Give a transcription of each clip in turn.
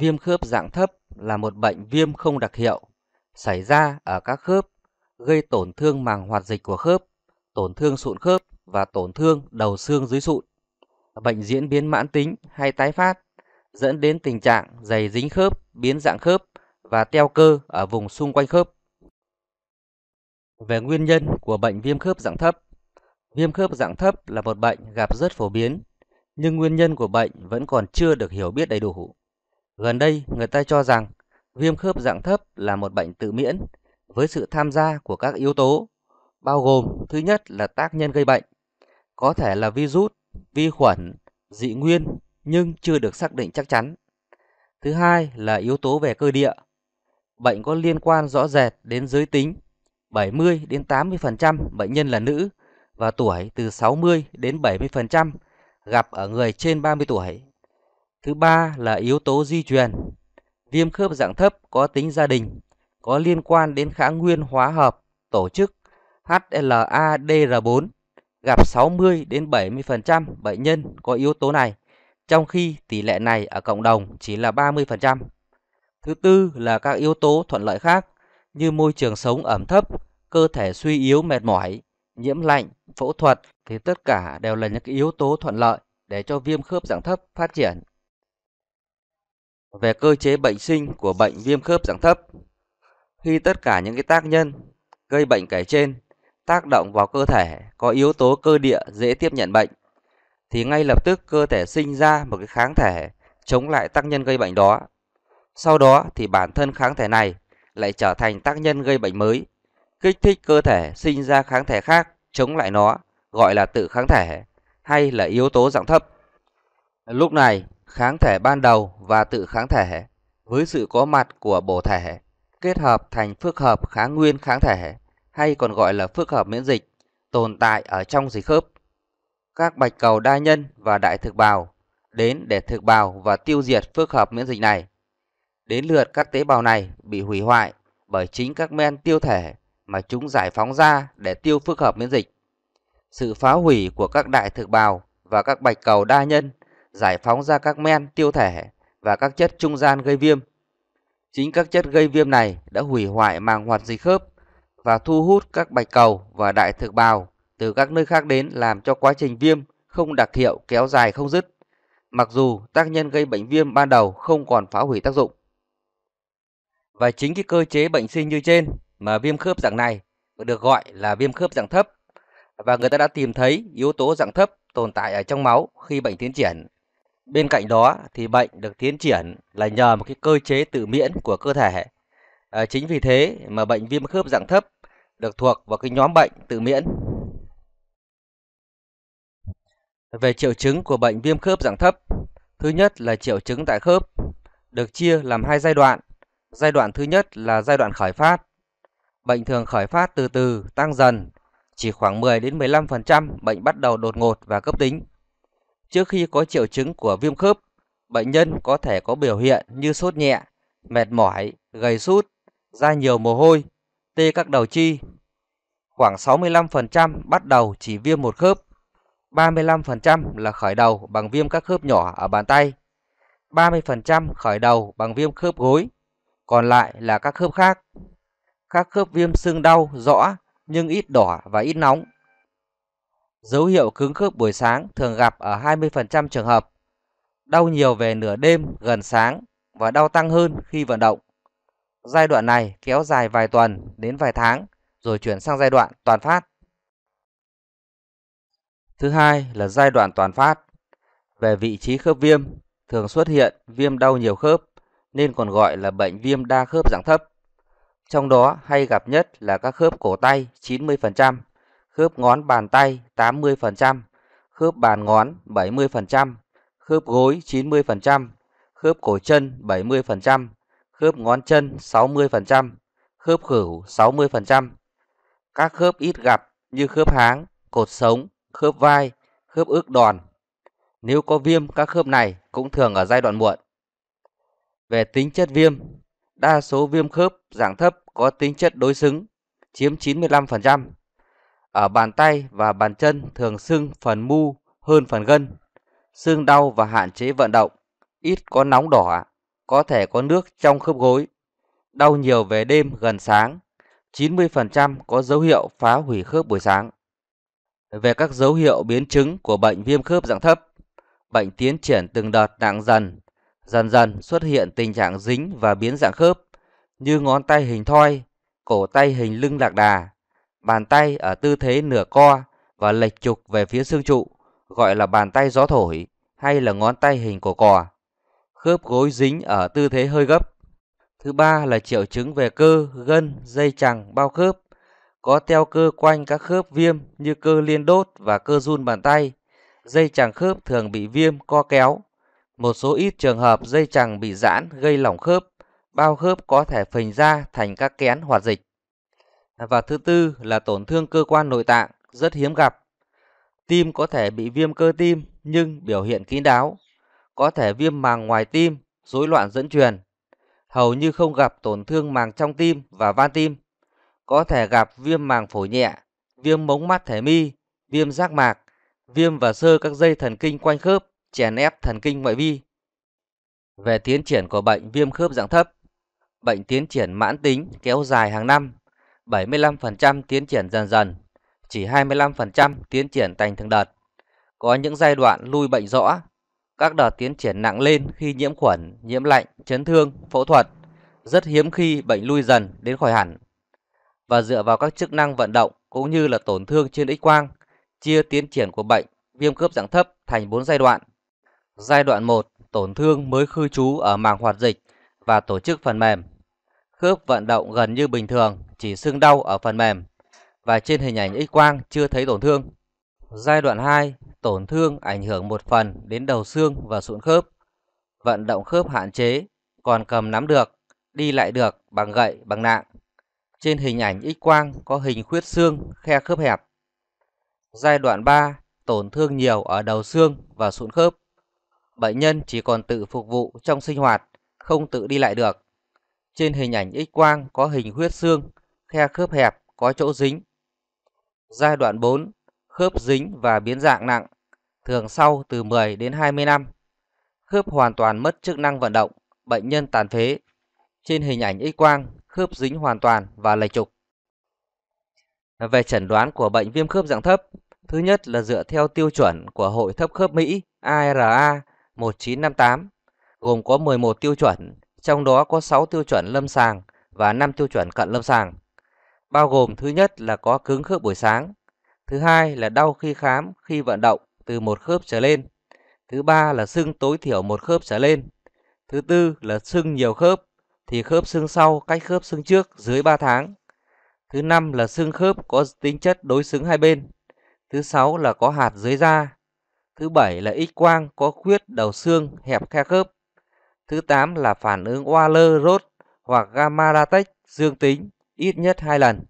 viêm khớp dạng thấp là một bệnh viêm không đặc hiệu, xảy ra ở các khớp, gây tổn thương màng hoạt dịch của khớp, tổn thương sụn khớp và tổn thương đầu xương dưới sụn. Bệnh diễn biến mãn tính hay tái phát, dẫn đến tình trạng dày dính khớp, biến dạng khớp và teo cơ ở vùng xung quanh khớp. Về nguyên nhân của bệnh viêm khớp dạng thấp, viêm khớp dạng thấp là một bệnh gặp rất phổ biến, nhưng nguyên nhân của bệnh vẫn còn chưa được hiểu biết đầy đủ. Gần đây, người ta cho rằng viêm khớp dạng thấp là một bệnh tự miễn với sự tham gia của các yếu tố, bao gồm thứ nhất là tác nhân gây bệnh, có thể là virus, vi khuẩn, dị nguyên nhưng chưa được xác định chắc chắn. Thứ hai là yếu tố về cơ địa. Bệnh có liên quan rõ rệt đến giới tính. 70 đến 80% bệnh nhân là nữ và tuổi từ 60 đến 70% gặp ở người trên 30 tuổi. Thứ ba là yếu tố di truyền. Viêm khớp dạng thấp có tính gia đình, có liên quan đến kháng nguyên hóa hợp tổ chức HLA-DR4 gặp 60 đến 70% bệnh nhân có yếu tố này, trong khi tỷ lệ này ở cộng đồng chỉ là 30%. Thứ tư là các yếu tố thuận lợi khác như môi trường sống ẩm thấp, cơ thể suy yếu mệt mỏi, nhiễm lạnh, phẫu thuật thì tất cả đều là những yếu tố thuận lợi để cho viêm khớp dạng thấp phát triển về cơ chế bệnh sinh của bệnh viêm khớp dạng thấp. Khi tất cả những cái tác nhân gây bệnh kể trên tác động vào cơ thể có yếu tố cơ địa dễ tiếp nhận bệnh thì ngay lập tức cơ thể sinh ra một cái kháng thể chống lại tác nhân gây bệnh đó. Sau đó thì bản thân kháng thể này lại trở thành tác nhân gây bệnh mới, kích thích cơ thể sinh ra kháng thể khác chống lại nó, gọi là tự kháng thể hay là yếu tố dạng thấp. Lúc này kháng thể ban đầu và tự kháng thể với sự có mặt của bổ thể kết hợp thành phức hợp kháng nguyên kháng thể hay còn gọi là phức hợp miễn dịch tồn tại ở trong dịch khớp. Các bạch cầu đa nhân và đại thực bào đến để thực bào và tiêu diệt phức hợp miễn dịch này. Đến lượt các tế bào này bị hủy hoại bởi chính các men tiêu thể mà chúng giải phóng ra để tiêu phức hợp miễn dịch. Sự phá hủy của các đại thực bào và các bạch cầu đa nhân giải phóng ra các men tiêu thể và các chất trung gian gây viêm. Chính các chất gây viêm này đã hủy hoại màng hoạt dịch khớp và thu hút các bạch cầu và đại thực bào từ các nơi khác đến làm cho quá trình viêm không đặc hiệu kéo dài không dứt, mặc dù tác nhân gây bệnh viêm ban đầu không còn phá hủy tác dụng. Và chính cái cơ chế bệnh sinh như trên mà viêm khớp dạng này được gọi là viêm khớp dạng thấp và người ta đã tìm thấy yếu tố dạng thấp tồn tại ở trong máu khi bệnh tiến triển Bên cạnh đó thì bệnh được tiến triển là nhờ một cái cơ chế tự miễn của cơ thể. À, chính vì thế mà bệnh viêm khớp dạng thấp được thuộc vào cái nhóm bệnh tự miễn. Về triệu chứng của bệnh viêm khớp dạng thấp, thứ nhất là triệu chứng tại khớp, được chia làm hai giai đoạn. Giai đoạn thứ nhất là giai đoạn khởi phát. Bệnh thường khởi phát từ từ, tăng dần, chỉ khoảng 10 đến 15% bệnh bắt đầu đột ngột và cấp tính. Trước khi có triệu chứng của viêm khớp, bệnh nhân có thể có biểu hiện như sốt nhẹ, mệt mỏi, gầy sút, da nhiều mồ hôi, tê các đầu chi. Khoảng 65% bắt đầu chỉ viêm một khớp, 35% là khởi đầu bằng viêm các khớp nhỏ ở bàn tay, 30% khởi đầu bằng viêm khớp gối, còn lại là các khớp khác. Các khớp viêm sưng đau rõ nhưng ít đỏ và ít nóng. Dấu hiệu cứng khớp buổi sáng thường gặp ở 20% trường hợp. Đau nhiều về nửa đêm, gần sáng và đau tăng hơn khi vận động. Giai đoạn này kéo dài vài tuần đến vài tháng rồi chuyển sang giai đoạn toàn phát. Thứ hai là giai đoạn toàn phát. Về vị trí khớp viêm, thường xuất hiện viêm đau nhiều khớp nên còn gọi là bệnh viêm đa khớp dạng thấp. Trong đó hay gặp nhất là các khớp cổ tay 90%, khớp ngón bàn tay 80%, khớp bàn ngón 70%, khớp gối 90%, khớp cổ chân 70%, khớp ngón chân 60%, khớp khửu 60%. Các khớp ít gặp như khớp háng, cột sống, khớp vai, khớp ước đòn. Nếu có viêm các khớp này cũng thường ở giai đoạn muộn. Về tính chất viêm, đa số viêm khớp dạng thấp có tính chất đối xứng, chiếm 95%. Ở bàn tay và bàn chân thường sưng phần mu hơn phần gân, sưng đau và hạn chế vận động, ít có nóng đỏ, có thể có nước trong khớp gối, đau nhiều về đêm gần sáng, 90% có dấu hiệu phá hủy khớp buổi sáng. Về các dấu hiệu biến chứng của bệnh viêm khớp dạng thấp, bệnh tiến triển từng đợt nặng dần, dần dần xuất hiện tình trạng dính và biến dạng khớp như ngón tay hình thoi, cổ tay hình lưng lạc đà, Bàn tay ở tư thế nửa co và lệch trục về phía xương trụ, gọi là bàn tay gió thổi hay là ngón tay hình của cò. Khớp gối dính ở tư thế hơi gấp. Thứ ba là triệu chứng về cơ, gân, dây chằng, bao khớp. Có teo cơ quanh các khớp viêm như cơ liên đốt và cơ run bàn tay. Dây chằng khớp thường bị viêm, co kéo. Một số ít trường hợp dây chằng bị giãn gây lỏng khớp, bao khớp có thể phình ra thành các kén hoạt dịch. Và thứ tư là tổn thương cơ quan nội tạng, rất hiếm gặp. Tim có thể bị viêm cơ tim nhưng biểu hiện kín đáo, có thể viêm màng ngoài tim, rối loạn dẫn truyền. Hầu như không gặp tổn thương màng trong tim và van tim. Có thể gặp viêm màng phổi nhẹ, viêm mống mắt thể mi, viêm giác mạc, viêm và sơ các dây thần kinh quanh khớp, chèn ép thần kinh ngoại vi. Về tiến triển của bệnh viêm khớp dạng thấp, bệnh tiến triển mãn tính kéo dài hàng năm 75% tiến triển dần dần, chỉ 25% tiến triển thành từng đợt. Có những giai đoạn lui bệnh rõ, các đợt tiến triển nặng lên khi nhiễm khuẩn, nhiễm lạnh, chấn thương, phẫu thuật, rất hiếm khi bệnh lui dần đến khỏi hẳn. Và dựa vào các chức năng vận động cũng như là tổn thương trên X quang, chia tiến triển của bệnh viêm khớp dạng thấp thành 4 giai đoạn. Giai đoạn 1, tổn thương mới khư trú ở màng hoạt dịch và tổ chức phần mềm khớp vận động gần như bình thường, chỉ sưng đau ở phần mềm và trên hình ảnh x-quang chưa thấy tổn thương. Giai đoạn 2, tổn thương ảnh hưởng một phần đến đầu xương và sụn khớp. Vận động khớp hạn chế, còn cầm nắm được, đi lại được bằng gậy, bằng nạng. Trên hình ảnh x-quang có hình khuyết xương, khe khớp hẹp. Giai đoạn 3, tổn thương nhiều ở đầu xương và sụn khớp. Bệnh nhân chỉ còn tự phục vụ trong sinh hoạt, không tự đi lại được trên hình ảnh x-quang có hình huyết xương, khe khớp hẹp có chỗ dính. Giai đoạn 4, khớp dính và biến dạng nặng, thường sau từ 10 đến 20 năm. Khớp hoàn toàn mất chức năng vận động, bệnh nhân tàn phế. Trên hình ảnh x-quang, khớp dính hoàn toàn và lệch trục. Về chẩn đoán của bệnh viêm khớp dạng thấp, thứ nhất là dựa theo tiêu chuẩn của Hội thấp khớp Mỹ ARA 1958, gồm có 11 tiêu chuẩn, trong đó có 6 tiêu chuẩn lâm sàng và 5 tiêu chuẩn cận lâm sàng, bao gồm thứ nhất là có cứng khớp buổi sáng, thứ hai là đau khi khám, khi vận động từ một khớp trở lên, thứ ba là sưng tối thiểu một khớp trở lên, thứ tư là sưng nhiều khớp thì khớp xương sau cách khớp xương trước dưới 3 tháng. Thứ năm là sưng khớp có tính chất đối xứng hai bên. Thứ sáu là có hạt dưới da. Thứ bảy là ít quang có khuyết đầu xương hẹp khe khớp. Thứ 8 là phản ứng Waller-Roth hoặc gamma latex dương tính ít nhất 2 lần.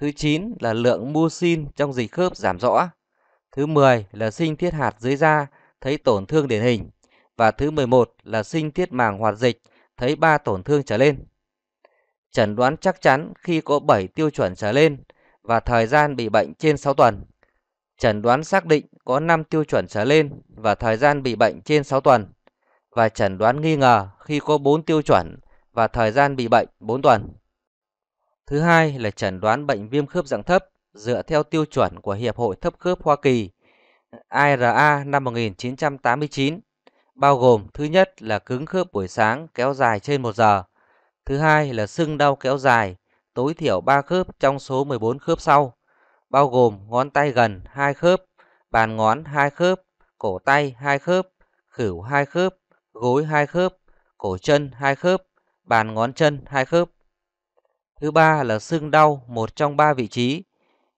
Thứ 9 là lượng mucin trong dịch khớp giảm rõ. Thứ 10 là sinh thiết hạt dưới da thấy tổn thương điển hình và thứ 11 là sinh thiết màng hoạt dịch thấy 3 tổn thương trở lên. Chẩn đoán chắc chắn khi có 7 tiêu chuẩn trở lên và thời gian bị bệnh trên 6 tuần. Chẩn đoán xác định có 5 tiêu chuẩn trở lên và thời gian bị bệnh trên 6 tuần và chẩn đoán nghi ngờ khi có 4 tiêu chuẩn và thời gian bị bệnh 4 tuần. Thứ hai là chẩn đoán bệnh viêm khớp dạng thấp dựa theo tiêu chuẩn của Hiệp hội Thấp khớp Hoa Kỳ IRA năm 1989, bao gồm thứ nhất là cứng khớp buổi sáng kéo dài trên 1 giờ, thứ hai là sưng đau kéo dài tối thiểu 3 khớp trong số 14 khớp sau, bao gồm ngón tay gần 2 khớp, bàn ngón 2 khớp, cổ tay 2 khớp, khửu 2 khớp, gối hai khớp, cổ chân hai khớp, bàn ngón chân hai khớp. Thứ ba là xương đau một trong ba vị trí,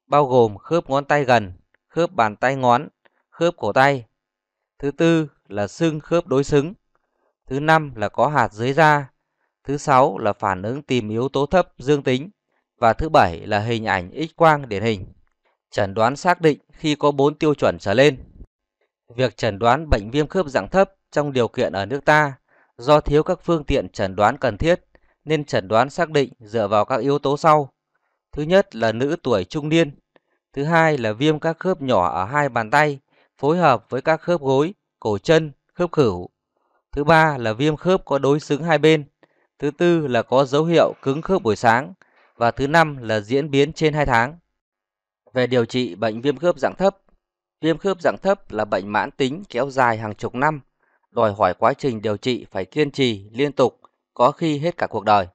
bao gồm khớp ngón tay gần, khớp bàn tay ngón, khớp cổ tay. Thứ tư là xương khớp đối xứng. Thứ năm là có hạt dưới da. Thứ sáu là phản ứng tìm yếu tố thấp dương tính. Và thứ bảy là hình ảnh X quang điển hình. Chẩn đoán xác định khi có 4 tiêu chuẩn trở lên. Việc chẩn đoán bệnh viêm khớp dạng thấp trong điều kiện ở nước ta do thiếu các phương tiện chẩn đoán cần thiết nên chẩn đoán xác định dựa vào các yếu tố sau. Thứ nhất là nữ tuổi trung niên, thứ hai là viêm các khớp nhỏ ở hai bàn tay phối hợp với các khớp gối, cổ chân, khớp khửu. Thứ ba là viêm khớp có đối xứng hai bên, thứ tư là có dấu hiệu cứng khớp buổi sáng và thứ năm là diễn biến trên 2 tháng. Về điều trị bệnh viêm khớp dạng thấp Viêm khớp dạng thấp là bệnh mãn tính kéo dài hàng chục năm, đòi hỏi quá trình điều trị phải kiên trì, liên tục, có khi hết cả cuộc đời.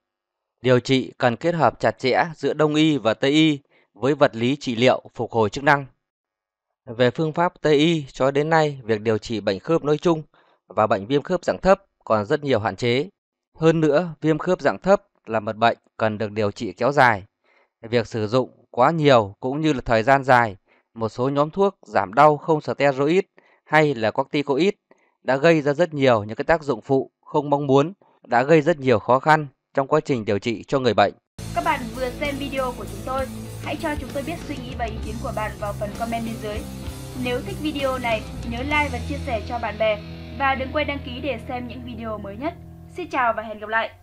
Điều trị cần kết hợp chặt chẽ giữa Đông y và Tây y với vật lý trị liệu phục hồi chức năng. Về phương pháp Tây y cho đến nay, việc điều trị bệnh khớp nói chung và bệnh viêm khớp dạng thấp còn rất nhiều hạn chế. Hơn nữa, viêm khớp dạng thấp là một bệnh cần được điều trị kéo dài. Việc sử dụng quá nhiều cũng như là thời gian dài một số nhóm thuốc giảm đau không steroid hay là corticoid đã gây ra rất nhiều những cái tác dụng phụ không mong muốn, đã gây rất nhiều khó khăn trong quá trình điều trị cho người bệnh. Các bạn vừa xem video của chúng tôi, hãy cho chúng tôi biết suy nghĩ và ý kiến của bạn vào phần comment bên dưới. Nếu thích video này, nhớ like và chia sẻ cho bạn bè và đừng quên đăng ký để xem những video mới nhất. Xin chào và hẹn gặp lại!